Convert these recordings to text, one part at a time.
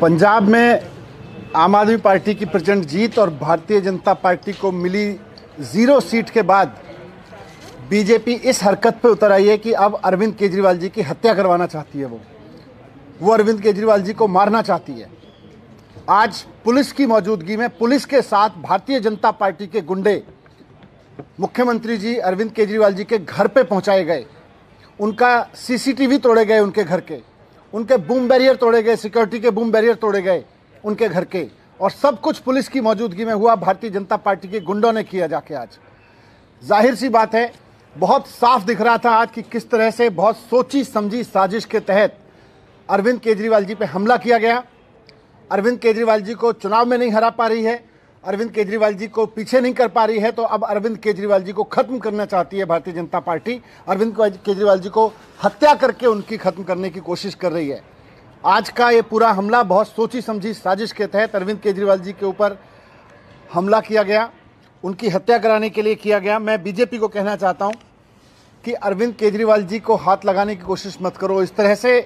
पंजाब में आम आदमी पार्टी की प्रचंड जीत और भारतीय जनता पार्टी को मिली जीरो सीट के बाद बीजेपी इस हरकत पर उतर आई है कि अब अरविंद केजरीवाल जी की हत्या करवाना चाहती है वो वो अरविंद केजरीवाल जी को मारना चाहती है आज पुलिस की मौजूदगी में पुलिस के साथ भारतीय जनता पार्टी के गुंडे मुख्यमंत्री जी अरविंद केजरीवाल जी के घर पे पहुंचाए गए उनका सीसीटीवी तोड़े गए उनके घर के उनके बूम बैरियर तोड़े गए सिक्योरिटी के बूम बैरियर तोड़े गए उनके घर के और सब कुछ पुलिस की मौजूदगी में हुआ भारतीय जनता पार्टी के गुंडों ने किया जाके आज जाहिर सी बात है बहुत साफ दिख रहा था आज कि किस तरह से बहुत सोची समझी साजिश के तहत अरविंद केजरीवाल जी पे हमला किया गया अरविंद केजरीवाल जी को चुनाव में नहीं हरा पा रही है अरविंद केजरीवाल जी को पीछे नहीं कर पा रही है तो अब अरविंद केजरीवाल जी को खत्म करना चाहती है भारतीय जनता पार्टी अरविंद केजरीवाल जी को हत्या करके उनकी खत्म करने की कोशिश कर रही है आज का ये पूरा हमला बहुत सोची समझी साजिश के तहत अरविंद केजरीवाल जी के ऊपर हमला किया गया उनकी हत्या कराने के लिए किया गया मैं बीजेपी को कहना चाहता हूँ कि अरविंद केजरीवाल जी को हाथ लगाने की कोशिश मत करो इस तरह से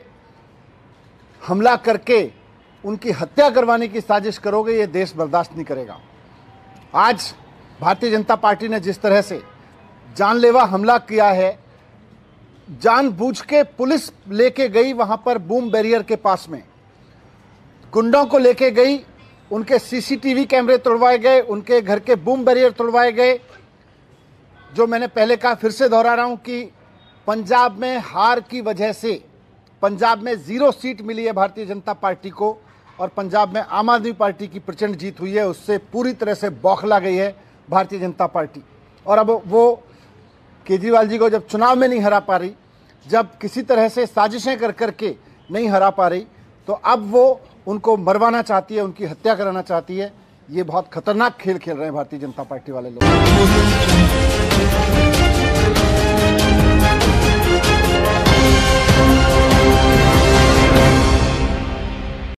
हमला करके उनकी हत्या करवाने की साजिश करोगे ये देश बर्दाश्त नहीं करेगा आज भारतीय जनता पार्टी ने जिस तरह से जानलेवा हमला किया है जानबूझ के पुलिस लेके गई वहां पर बूम बैरियर के पास में गुंडों को लेके गई उनके सीसीटीवी कैमरे तोड़वाए गए उनके घर के बूम बैरियर तोड़वाए गए जो मैंने पहले कहा फिर से दोहरा रहा हूं कि पंजाब में हार की वजह से पंजाब में जीरो सीट मिली है भारतीय जनता पार्टी को और पंजाब में आम आदमी पार्टी की प्रचंड जीत हुई है उससे पूरी तरह से बौखला गई है भारतीय जनता पार्टी और अब वो केजरीवाल जी को जब चुनाव में नहीं हरा पा रही जब किसी तरह से साजिशें कर करके नहीं हरा पा रही तो अब वो उनको मरवाना चाहती है उनकी हत्या कराना चाहती है ये बहुत खतरनाक खेल खेल रहे हैं भारतीय जनता पार्टी वाले लोग